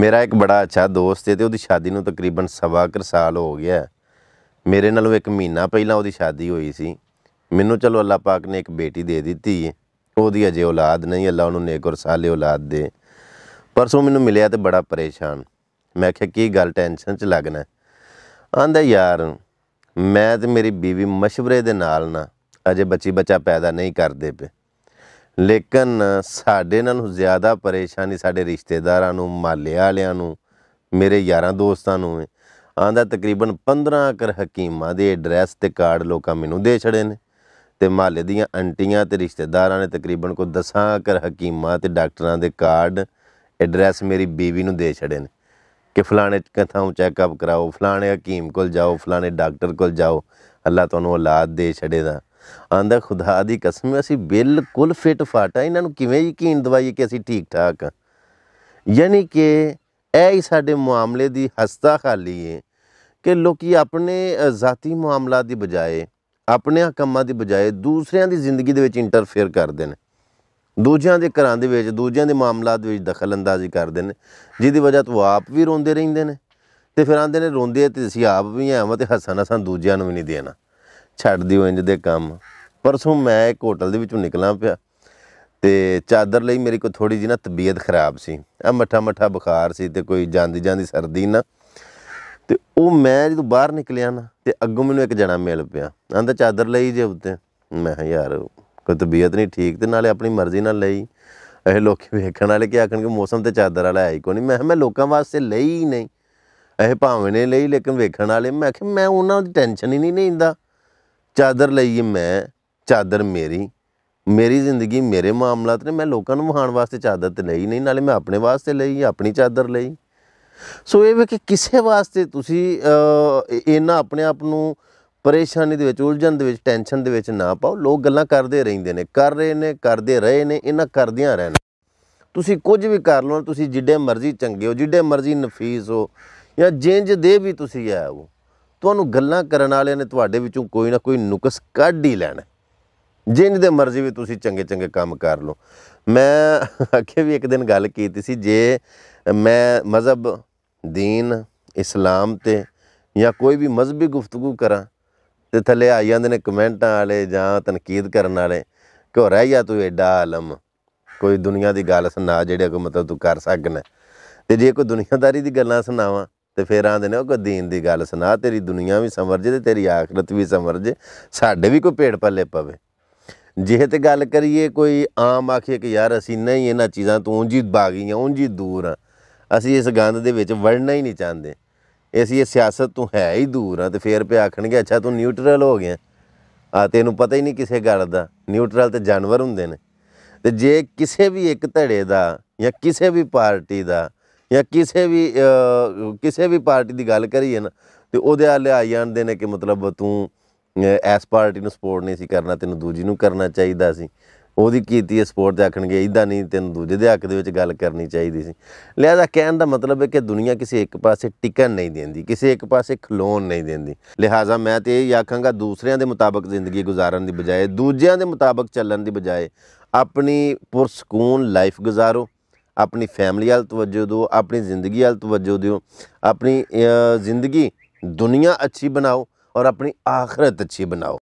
ਮੇਰਾ ਇੱਕ ਬੜਾ ਅੱਛਾ ਦੋਸਤ ਹੈ ਤੇ ਉਹਦੀ ਸ਼ਾਦੀ ਨੂੰ ਤਕਰੀਬਨ ਸਵਾ ਕਰ ਸਾਲ ਹੋ ਗਿਆ ਮੇਰੇ ਨਾਲੋਂ ਇੱਕ ਮਹੀਨਾ ਪਹਿਲਾਂ ਉਹਦੀ ਸ਼ਾਦੀ ਹੋਈ ਸੀ ਮੈਨੂੰ ਚਲੋ ਅੱਲਾ ਪਾਕ ਨੇ ਇੱਕ ਬੇਟੀ ਦੇ ਦਿੱਤੀ ਹੈ ਉਹਦੀ ਅਜੇ ਔਲਾਦ ਨਹੀਂ ਅੱਲਾ ਉਹਨੂੰ ਨੇਕ ਔਰ ਸਾਲੇ ਔਲਾਦ ਦੇ ਪਰਸੋਂ ਮੈਨੂੰ ਮਿਲਿਆ ਤੇ ਬੜਾ ਪਰੇਸ਼ਾਨ ਮੈਂ ਕਿਹਾ ਕੀ ਗੱਲ ਟੈਨਸ਼ਨ 'ਚ ਲੱਗਣਾ ਆਂਦਾ ਯਾਰ ਮੈਂ ਤੇ ਮੇਰੀ ਬੀਵੀ مشورے ਦੇ ਨਾਲ ਨਾ ਅਜੇ ਬੱਚੀ ਬੱਚਾ ਪੈਦਾ ਨਹੀਂ ਕਰਦੇ ਪਏ ਲੇਕਿਨ ਸਾਡੇ ਨਾਲ ਨੂੰ ਜ਼ਿਆਦਾ ਪਰੇਸ਼ਾਨੀ ਸਾਡੇ ਰਿਸ਼ਤੇਦਾਰਾਂ ਨੂੰ ਮਾਲੇ ਵਾਲਿਆਂ ਨੂੰ ਮੇਰੇ ਯਾਰਾਂ ਦੋਸਤਾਂ ਨੂੰ ਆਂਦਾ ਤਕਰੀਬਨ 15 ਕਰ ਹਕੀਮਾਂ ਦੇ ਐਡਰੈਸ ਤੇ ਕਾਰਡ ਲੋਕਾਂ ਮੈਨੂੰ ਦੇ ਛੜੇ ਨੇ ਤੇ ਮਾਲੇ ਦੀਆਂ ਅੰਟੀਆਂ ਤੇ ਰਿਸ਼ਤੇਦਾਰਾਂ ਨੇ ਤਕਰੀਬਨ ਕੋ 10 ਕਰ ਹਕੀਮਾਂ ਤੇ ਡਾਕਟਰਾਂ ਦੇ ਕਾਰਡ ਐਡਰੈਸ ਮੇਰੀ ਬੀਵੀ ਨੂੰ ਦੇ ਛੜੇ ਨੇ ਕਿ ਫਲਾਣੇ ਕਥਾਂ ਚੈੱਕਅਪ ਕਰਾਓ ਫਲਾਣੇ ਹਕੀਮ ਕੋਲ ਜਾਓ ਫਲਾਣੇ ਡਾਕਟਰ ਕੋਲ ਜਾਓ ਅੱਲਾ ਤੁਹਾਨੂੰ ਔਲਾਦ ਦੇ ਛੜੇ ਦਾ ਆਂਦਾ ਖੁਦਾ ਦੀ ਕਸਮ ਅਸੀਂ ਬਿਲਕੁਲ ਫਿਟ ਫਾਟਾ ਇਹਨਾਂ ਨੂੰ ਕਿਵੇਂ ਯਕੀਨ ਦਵਾਈਏ ਕਿ ਅਸੀਂ ਠੀਕ ਠਾਕ ਆ ਯਾਨੀ ਕਿ ਇਹ ਹੀ ਸਾਡੇ ਮਾਮਲੇ ਦੀ ਹਸਤਾ ਖਾਲੀ ਹੈ ਕਿ ਲੋਕੀ ਆਪਣੇ ਜ਼ਾਤੀ ਮਾਮਲਾ ਦੀ ਬਜਾਏ ਆਪਣੇ ਕੰਮਾਂ ਦੀ ਬਜਾਏ ਦੂਸਰਿਆਂ ਦੀ ਜ਼ਿੰਦਗੀ ਦੇ ਵਿੱਚ ਇੰਟਰਫੇਅਰ ਕਰਦੇ ਨੇ ਦੂਜਿਆਂ ਦੇ ਘਰਾਂ ਦੇ ਵਿੱਚ ਦੂਜਿਆਂ ਦੇ ਮਾਮਲਾ ਦੇ ਵਿੱਚ ਦਖਲ ਅੰਦਾਜ਼ੀ ਕਰਦੇ ਨੇ ਜਿਹਦੀ ਵਜ੍ਹਾ ਤੋਂ ਆਪ ਵੀ ਰੋਂਦੇ ਰਹਿੰਦੇ ਨੇ ਤੇ ਫਿਰ ਆਂਦੇ ਨੇ ਰੋਂਦੇ ਤੇ ਅਸੀਂ ਆਪ ਵੀ ਐਵੇਂ ਤੇ ਹੱਸਣਾ ਸਾਨੂੰ ਦੂਜਿਆਂ ਨੂੰ ਵੀ ਨਹੀਂ ਦੇਣਾ ਛੱਡ ਦਿਓ ਇੰਜ ਦੇ ਕੰਮ ਪਰਸੋਂ ਮੈਂ ਇੱਕ ਹੋਟਲ ਦੇ ਵਿੱਚੋਂ ਨਿਕਲਾਂ ਪਿਆ ਤੇ ਚਾਦਰ ਲਈ ਮੇਰੀ ਕੋ ਥੋੜੀ ਜੀ ਨਾ ਤਬੀਅਤ ਖਰਾਬ ਸੀ ਆ ਮੱਠਾ ਮੱਠਾ ਬੁਖਾਰ ਸੀ ਤੇ ਕੋਈ ਜਾਂਦੀ ਜਾਂਦੀ ਸਰਦੀ ਨਾ ਤੇ ਉਹ ਮੈਂ ਜਦੋਂ ਬਾਹਰ ਨਿਕਲਿਆ ਨਾ ਤੇ ਅੱਗੋਂ ਮੈਨੂੰ ਇੱਕ ਜਣਾ ਮਿਲ ਪਿਆ ਆਂਦਾ ਚਾਦਰ ਲਈ ਜੇ ਉੱਤੇ ਮੈਂ ਯਾਰ ਕੋਈ ਤਬੀਅਤ ਨਹੀਂ ਠੀਕ ਤੇ ਨਾਲੇ ਆਪਣੀ ਮਰਜ਼ੀ ਨਾਲ ਲਈ ਇਹ ਲੋਕੀ ਵੇਖਣ ਵਾਲੇ ਕੀ ਆਖਣਗੇ ਮੌਸਮ ਤੇ ਚਾਦਰ ਵਾਲਾ ਆਈ ਕੋਈ ਨਹੀਂ ਮੈਂ ਮੈਂ ਲੋਕਾਂ ਵਾਸਤੇ ਲਈ ਹੀ ਨਹੀਂ ਇਹ ਭਾਵੇਂ ਨੇ ਲਈ ਲੇਕਿਨ ਵੇਖਣ ਵਾਲੇ ਮੈਂ ਕਿ ਮੈਂ ਉਹਨਾਂ ਦੀ ਟੈਨਸ਼ਨ ਹੀ ਨਹੀਂ ਲੈਂਦਾ ਚਾਦਰ ਲਈ ਮੈਂ ਚਾਦਰ ਮੇਰੀ ਮੇਰੀ ਜ਼ਿੰਦਗੀ ਮੇਰੇ ਮਾਮਲਾਤ ਨੇ ਮੈਂ ਲੋਕਾਂ ਨੂੰ ਵਹਾਣ ਵਾਸਤੇ ਚਾਦਰ ਤੇ ਲਈ ਨਹੀਂ ਨਾਲੇ ਮੈਂ ਆਪਣੇ ਵਾਸਤੇ ਲਈ ਆਪਣੀ ਚਾਦਰ ਲਈ ਸੋ ਇਹ ਵੀ ਕਿ ਕਿਸੇ ਵਾਸਤੇ ਤੁਸੀਂ ਇਹਨਾਂ ਆਪਣੇ ਆਪ ਨੂੰ ਪਰੇਸ਼ਾਨੀ ਦੇ ਵਿੱਚ ਉਲਝਣ ਦੇ ਵਿੱਚ ਟੈਨਸ਼ਨ ਦੇ ਵਿੱਚ ਨਾ ਪਾਓ ਲੋਕ ਗੱਲਾਂ ਕਰਦੇ ਰਹਿੰਦੇ ਨੇ ਕਰ ਰਹੇ ਨੇ ਕਰਦੇ ਰਹੇ ਨੇ ਇਹਨਾਂ ਕਰਦਿਆਂ ਰਹਿਣਾ ਤੁਸੀਂ ਕੁਝ ਵੀ ਕਰ ਲਓ ਤੁਸੀਂ ਜਿੱਡੇ ਮਰਜ਼ੀ ਚੰਗੇ ਹੋ ਜਿੱਡੇ ਮਰਜ਼ੀ ਨਫੀਸ ਹੋ ਜਾਂ ਜਿੰਜ ਦੇ ਵੀ ਤੁਸੀਂ ਆਓ ਤੁਹਾਨੂੰ ਗੱਲਾਂ ਕਰਨ ਵਾਲਿਆਂ ਨੇ ਤੁਹਾਡੇ ਵਿੱਚੋਂ ਕੋਈ ਨਾ ਕੋਈ ਨੁਕਸ ਕੱਢ ਹੀ ਲੈਣਾ ਜਿੰਨ ਦੇ ਮਰਜ਼ੀ ਵੀ ਤੁਸੀਂ ਚੰਗੇ ਚੰਗੇ ਕੰਮ ਕਰ ਲਓ ਮੈਂ ਅੱਗੇ ਵੀ ਇੱਕ ਦਿਨ ਗੱਲ ਕੀਤੀ ਸੀ ਜੇ ਮੈਂ ਮਜ਼ਹਬ دین ਇਸਲਾਮ ਤੇ ਜਾਂ ਕੋਈ ਵੀ ਮਜ਼ਬੀ ਗੁਫ਼ਤਗੂ ਕਰਾਂ ਤੇ ਥੱਲੇ ਆ ਜਾਂਦੇ ਨੇ ਕਮੈਂਟਾਂ ਵਾਲੇ ਜਾਂ ਤਨਕੀਦ ਕਰਨ ਵਾਲੇ ਕਿ ਰਹਿ ਗਿਆ ਤੂੰ ਐਡਾ ਆਲਮ ਕੋਈ ਦੁਨੀਆ ਦੀ ਗੱਲ ਸੁਣਾ ਜਿਹੜੇ ਕੋ ਮਤਲਬ ਤੂੰ ਕਰ ਸਕਣਾ ਤੇ ਜੇ ਕੋਈ ਦੁਨੀਆਦਾਰੀ ਦੀ ਗੱਲਾਂ ਸੁਣਾਵਾਂ ਤੇ ਫੇਰ ਆਂਦੇ ਨੇ ਉਹ ਕੋ ਦੀਨ ਦੀ ਗੱਲ ਸੁਣਾ ਤੇਰੀ ਦੁਨੀਆ ਵੀ ਸਮਰ ਜੇ ਤੇ ਤੇਰੀ ਆਖਰਤ ਵੀ ਸਮਰ ਜੇ ਸਾਡੇ ਵੀ ਕੋਈ ਪੇੜ ਪੱਲੇ ਪਵੇ ਜਿਹੇ ਤੇ ਗੱਲ ਕਰੀਏ ਕੋਈ ਆਮ ਆਖੇ ਕਿ ਯਾਰ ਅਸੀਂ ਨਹੀਂ ਇਹਨਾਂ ਚੀਜ਼ਾਂ ਤੋਂ ਉਂਝੀ ਬਾਗੀਆਂ ਉਂਝੀ ਦੂਰ ਆ ਅਸੀਂ ਇਸ ਗੰਦ ਦੇ ਵਿੱਚ ਵੜਨਾ ਹੀ ਨਹੀਂ ਚਾਹੁੰਦੇ ਅਸੀਂ ਇਹ ਸਿਆਸਤ ਤੋਂ ਹੈ ਹੀ ਦੂਰ ਆ ਤੇ ਫੇਰ ਪਿਆ ਆਖਣਗੇ ਅੱਛਾ ਤੂੰ ਨਿਊਟਰਲ ਹੋ ਗਿਆ ਆ ਤੈਨੂੰ ਪਤਾ ਹੀ ਨਹੀਂ ਕਿਸੇ ਗੱਲ ਦਾ ਨਿਊਟਰਲ ਤੇ ਜਾਨਵਰ ਹੁੰਦੇ ਨੇ ਤੇ ਜੇ ਕਿਸੇ ਵੀ ਇੱਕ ਧੜੇ ਦਾ ਜਾਂ ਕਿਸੇ ਵੀ ਪਾਰਟੀ ਦਾ ਜਾਂ ਕਿਸੇ ਵੀ ਕਿਸੇ ਵੀ ਪਾਰਟੀ ਦੀ ਗੱਲ ਕਰੀਏ ਨਾ ਤੇ ਉਹਦੇ ਆ ਲਿਆ ਜਾਂਦੇ ਨੇ ਕਿ ਮਤਲਬ ਤੂੰ ਐਸ ਪਾਰਟੀ ਨੂੰ ਸਪੋਰਟ ਨਹੀਂ ਸੀ ਕਰਨਾ ਤੈਨੂੰ ਦੂਜੀ ਨੂੰ ਕਰਨਾ ਚਾਹੀਦਾ ਸੀ ਉਹਦੀ ਕੀਤੀ ਹੈ ਸਪੋਰਟ ਤੇ ਆਖਣਗੇ ਇਦਾਂ ਨਹੀਂ ਤੈਨੂੰ ਦੂਜੇ ਦੇ ਹੱਕ ਦੇ ਵਿੱਚ ਗੱਲ ਕਰਨੀ ਚਾਹੀਦੀ ਸੀ ਲਿਹਾਜ਼ਾ ਕਹਿਣ ਦਾ ਮਤਲਬ ਹੈ ਕਿ ਦੁਨੀਆ ਕਿਸੇ ਇੱਕ ਪਾਸੇ ਟਿਕਣ ਨਹੀਂ ਦਿੰਦੀ ਕਿਸੇ ਇੱਕ ਪਾਸੇ ਖਲੋਣ ਨਹੀਂ ਦਿੰਦੀ ਲਿਹਾਜ਼ਾ ਮੈਂ ਤੇ ਇਹ ਆਖਾਂਗਾ ਦੂਸਰਿਆਂ ਦੇ ਮੁਤਾਬਕ ਜ਼ਿੰਦਗੀ ਗੁਜ਼ਾਰਨ ਦੀ ਬਜਾਏ ਦੂਜਿਆਂ ਦੇ ਮੁਤਾਬਕ ਚੱਲਣ ਦੀ ਬਜਾਏ ਆਪਣੀ ਪੁਰਸਕੂਨ ਲਾਈਫ ਗੁਜ਼ਾਰੋ ਆਪਣੀ ਫੈਮਿਲੀ ਵੱਲ ਤਵੱਜੋ ਦਿਓ ਆਪਣੀ ਜ਼ਿੰਦਗੀ ਵੱਲ ਤਵੱਜੋ ਦਿਓ ਆਪਣੀ ਜ਼ਿੰਦਗੀ ਦੁਨੀਆ ਅੱਛੀ ਬਣਾਓ ਔਰ ਆਪਣੀ ਆਖਰਤ ਅੱਛੀ ਬਣਾਓ